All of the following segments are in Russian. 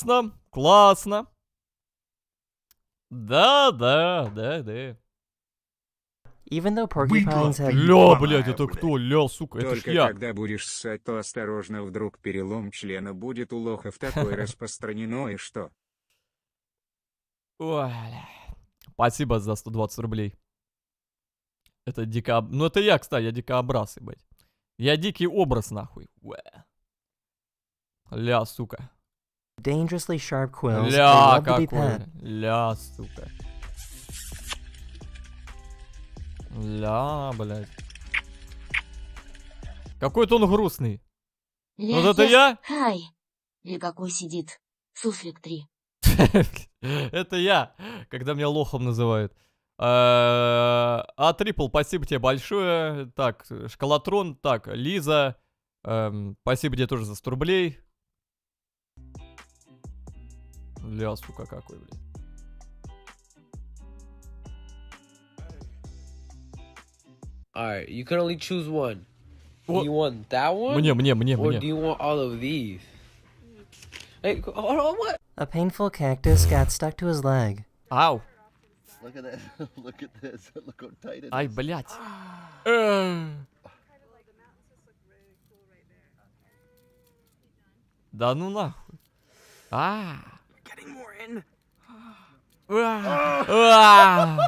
Классно, классно. Да, да, да, да. Even though porcupines have... Ля, блядь, это кто? Ля, сука, Только ж я. когда будешь ссать, то осторожно, вдруг перелом члена будет у лохов такой распространено, и что? Спасибо за 120 рублей. Это дикоб... Ну, это я, кстати, я дикообраз, ебать. Я дикий образ, нахуй. Ля, сука. Dangerously sharp quills. Ля, какой. Ля, сука. Ля, блядь. Какой-то он грустный. Я, вот это я? Хай. Или какой сидит? Суслик 3. Это я, когда меня лохом называют. А, а Трипл, спасибо тебе большое. Так, Шкалатрон, так, Лиза, эм, спасибо тебе тоже за 100 рублей. Ля, сука, какой, блядь. Alright, you can only choose one. Do you want that one? Мне, мне, мне, or мне. do you want all of these? Hey, hold what? A painful cactus got stuck to his leg. Ow! Look at this. Look at this. Look how tight it is. Ай, блядь. Да ну нахуй. А. Ah.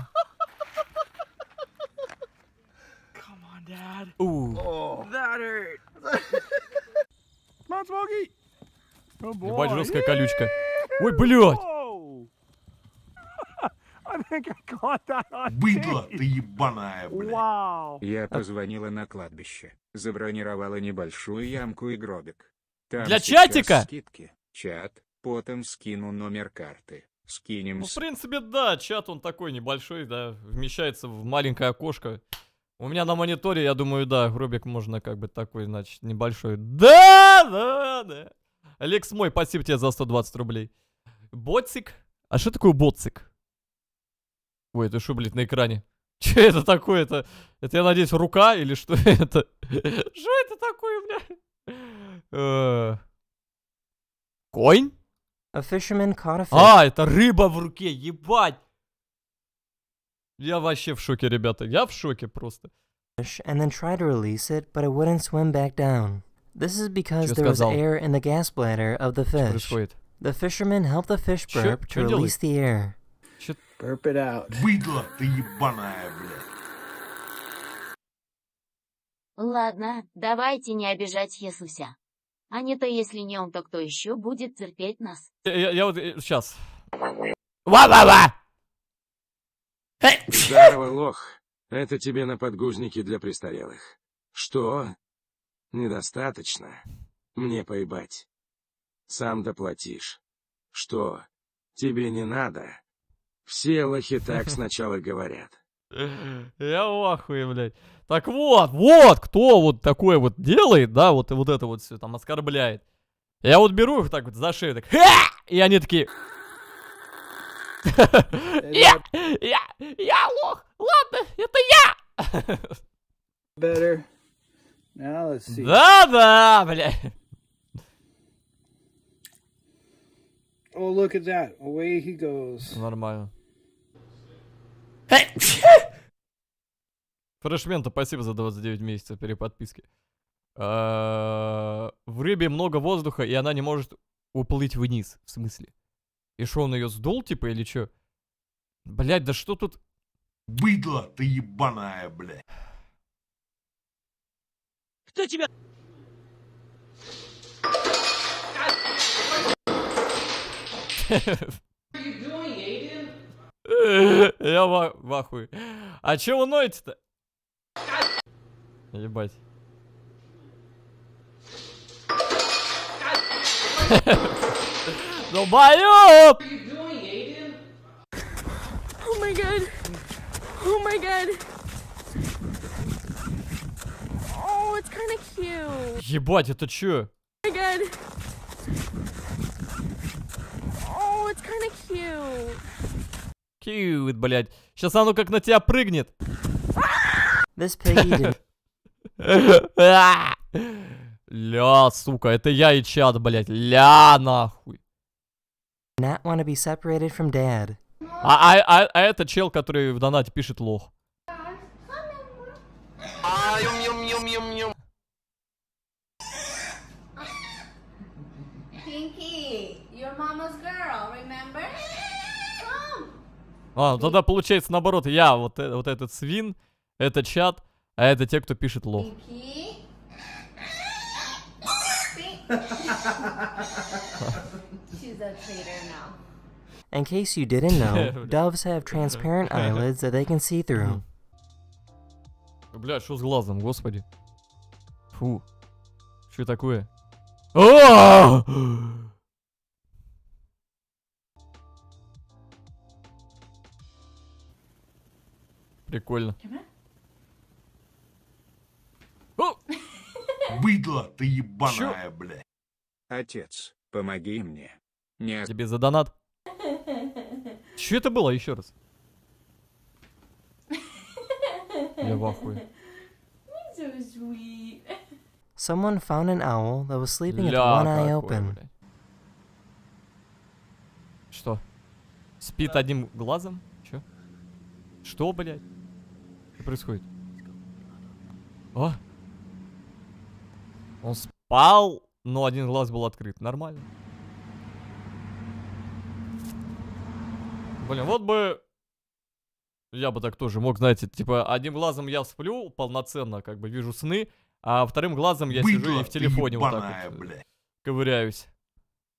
Come on, Dad. Ooh. Oh. That hurt. Come on, Smokey. Oh boy. Ебать, жесткая колючка. Ой, блядь. Быдло, ты ебаная, блядь. Я позвонила на кладбище. Забронировала небольшую ямку и гробик. Там Для чатика? Скидки. Чат, потом скину номер карты скинемся. Ну, в принципе, да, чат он такой небольшой, да, вмещается в маленькое окошко. У меня на мониторе, я думаю, да, гробик можно как бы такой, значит, небольшой. Да, да, да. Алекс мой, спасибо тебе за 120 рублей. Боцик? А что такое боцик? Ой, это что, блядь, на экране? Че это такое это? Это, я надеюсь, рука или что это? Что это такое, бля? Э. Конь? A fisherman caught a fish. А, это рыба в руке, ебать! Я вообще в шоке, ребята. Я в шоке просто. And then tried to release it, but it wouldn't swim back down. This is because there was air in the gas bladder of the fish. The fisherman helped the fish burp Чё? to Чё release делает? the air. Чё? Burp it out. Выдла ты ебаная, блядь. Ладно, давайте не обижать Иисуса. А не то, если не он, то кто еще будет терпеть нас? Я, я, я вот сейчас. Э, Ва-ва-ва! Здорово, лох. Это тебе на подгузники для престарелых. Что? Недостаточно. Мне поебать. Сам доплатишь. Что? Тебе не надо? Все лохи так сначала говорят. Я в ахуе, блядь. Так вот, вот, кто вот такое вот делает, да, вот, вот это вот все там оскорбляет. Я вот беру их так вот за шею, так, и они такие... Я, я, я лох, ладно, это я! Better. Now let's see. Да-да, блядь. Oh, look at that. Away he goes. Нормально. Фрешмента, спасибо за 29 месяцев переподписки. А, в рыбе много воздуха, и она не может уплыть вниз. В смысле? И что, он ее сдул, типа, или что? Блять, да что тут... Быдло ты ебаная, блядь. Кто тебя... Я в ахуе. А че вы ноете-то? Ебать. Долбоёб! О май гад. О май гад. О, это kind of cute. Ебать, это чё? О май гад. О, это kind of cute. Cute, блядь. Сейчас оно как на тебя прыгнет. Ля, сука, это я и чат, блядь. Ля, нахуй. А, а, а, а это чел, который в донате пишет лох. Pinky, your mama's girl, remember? А, э, тогда получается наоборот, я вот, э, вот этот свин, это чат, а это те, кто пишет лох. In case you didn't know, doves have transparent eyelids that they can see through. Бля, что с глазом, господи? Фу. Что такое? А! Прикольно. О, Быдло ты ебаная, бля. Отец, помоги мне. Не. Тебе за донат. Что это было еще раз? Я в ахуе. Someone found an owl that was sleeping with one eye open. Что? Спит одним глазом? Че? Что, блядь? Что происходит? О, а? Он спал, но один глаз был открыт. Нормально. Блин, вот бы... Я бы так тоже мог, знаете, типа, одним глазом я сплю полноценно, как бы вижу сны, а вторым глазом я Быдло, сижу и в телефоне ебаная, вот так вот э, бля. ковыряюсь.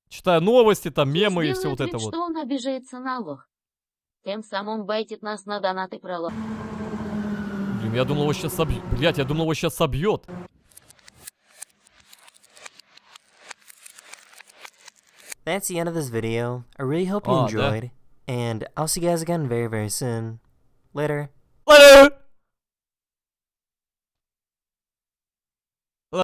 Читаю новости, там мемы и все вот это вид, вот. что он обижается на лох. Тем самым байтит нас на донаты про я думал, его сейчас собьет. Блять, я думал, его сейчас собьет. That's the end of this video. I really hope you enjoyed. And I'll see you guys again very, very soon. Later. Later!